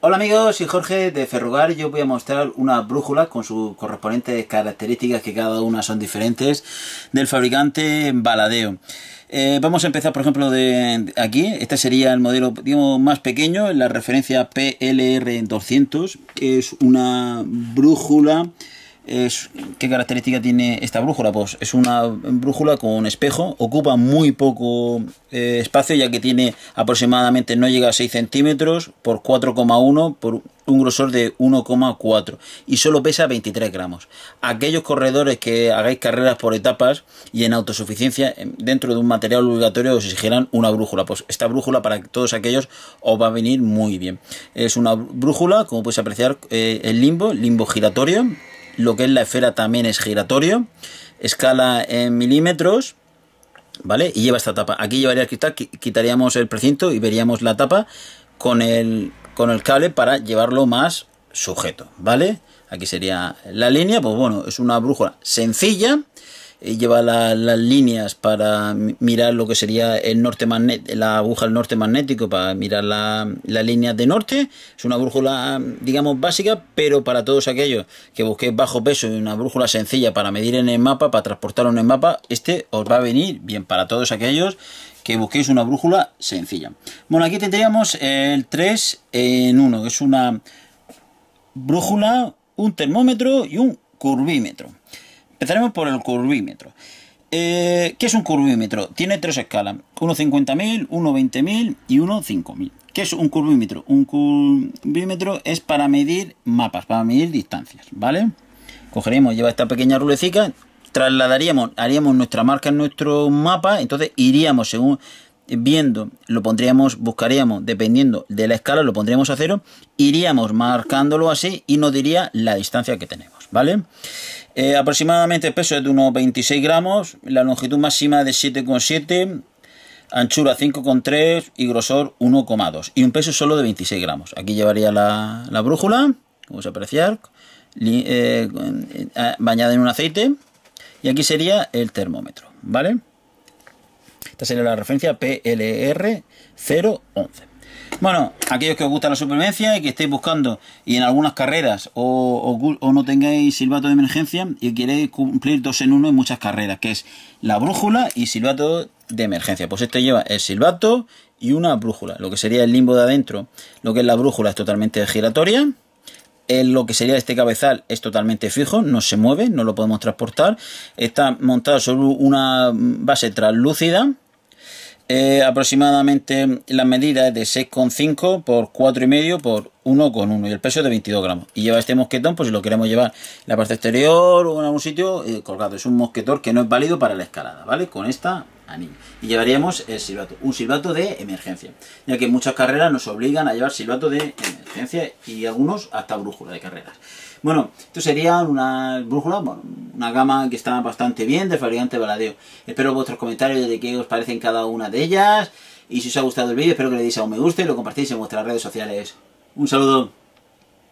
Hola amigos, soy Jorge de Ferrugar. Yo voy a mostrar una brújula con sus correspondientes características que cada una son diferentes del fabricante Baladeo. Eh, vamos a empezar por ejemplo de aquí. Este sería el modelo más pequeño, la referencia PLR200. Es una brújula ¿qué característica tiene esta brújula? Pues es una brújula con espejo, ocupa muy poco eh, espacio ya que tiene aproximadamente no llega a 6 centímetros por 4,1 por un grosor de 1,4 y solo pesa 23 gramos. Aquellos corredores que hagáis carreras por etapas y en autosuficiencia em, dentro de un material obligatorio os exigirán una brújula. Pues esta brújula para todos aquellos os va a venir muy bien. Es una brújula, como podéis apreciar, el eh, limbo, limbo giratorio lo que es la esfera también es giratorio, escala en milímetros, ¿vale? Y lleva esta tapa. Aquí llevaría el quitaríamos el precinto y veríamos la tapa con el, con el cable para llevarlo más sujeto, ¿vale? Aquí sería la línea, pues bueno, es una brújula sencilla eh, lleva las líneas para mirar lo que sería el norte la aguja del norte magnético para mirar las la línea de norte. Es una brújula, digamos, básica, pero para todos aquellos que busquéis bajo peso y una brújula sencilla para medir en el mapa, para transportar en el mapa, este os va a venir bien para todos aquellos que busquéis una brújula sencilla. Bueno, aquí tendríamos el 3 en 1, que es una brújula, un termómetro y un curvímetro. Empezaremos por el curvímetro. Eh, ¿Qué es un curvímetro? Tiene tres escalas, uno 50.000, uno y uno 5.000. ¿Qué es un curvímetro? Un curvímetro es para medir mapas, para medir distancias, ¿vale? Cogeremos, lleva esta pequeña rulecica, trasladaríamos, haríamos nuestra marca en nuestro mapa, entonces iríamos según viendo, lo pondríamos, buscaríamos, dependiendo de la escala, lo pondríamos a cero, iríamos marcándolo así y nos diría la distancia que tenemos, ¿vale? Eh, aproximadamente el peso es de unos 26 gramos, la longitud máxima de 7,7, anchura 5,3 y grosor 1,2 y un peso solo de 26 gramos. Aquí llevaría la, la brújula, vamos a apreciar, bañada en un aceite y aquí sería el termómetro, ¿vale? Esta sería la referencia PLR011. Bueno, aquellos que os gusta la supervivencia y que estéis buscando y en algunas carreras o, no tengáis silbato de emergencia y queréis cumplir dos en uno en muchas carreras, que es la brújula y silbato de emergencia. Pues este lleva el silbato y una brújula, lo que sería el limbo de adentro, lo que es la brújula es totalmente giratoria lo que sería este cabezal es totalmente fijo, no se mueve, no lo podemos transportar. Está montado sobre una base translúcida. Eh, aproximadamente la medida es de 6,5 por 4,5 por uno con uno y el peso de 22 gramos. Y lleva este mosquetón, pues si lo queremos llevar en la parte exterior o en algún sitio eh, colgado. Es un mosquetón que no es válido para la escalada, ¿vale? Con esta anillo. Y llevaríamos el silbato, un silbato de emergencia, ya que muchas carreras nos obligan a llevar silbato de emergencia y algunos hasta brújula de carreras. Bueno, esto sería una brújula, una gama que está bastante bien de fabricante Baladeo. Espero vuestros comentarios de qué os parecen cada una de ellas. Y si os ha gustado el vídeo, espero que le deis a un me gusta y lo compartáis en vuestras redes sociales. Un saludo.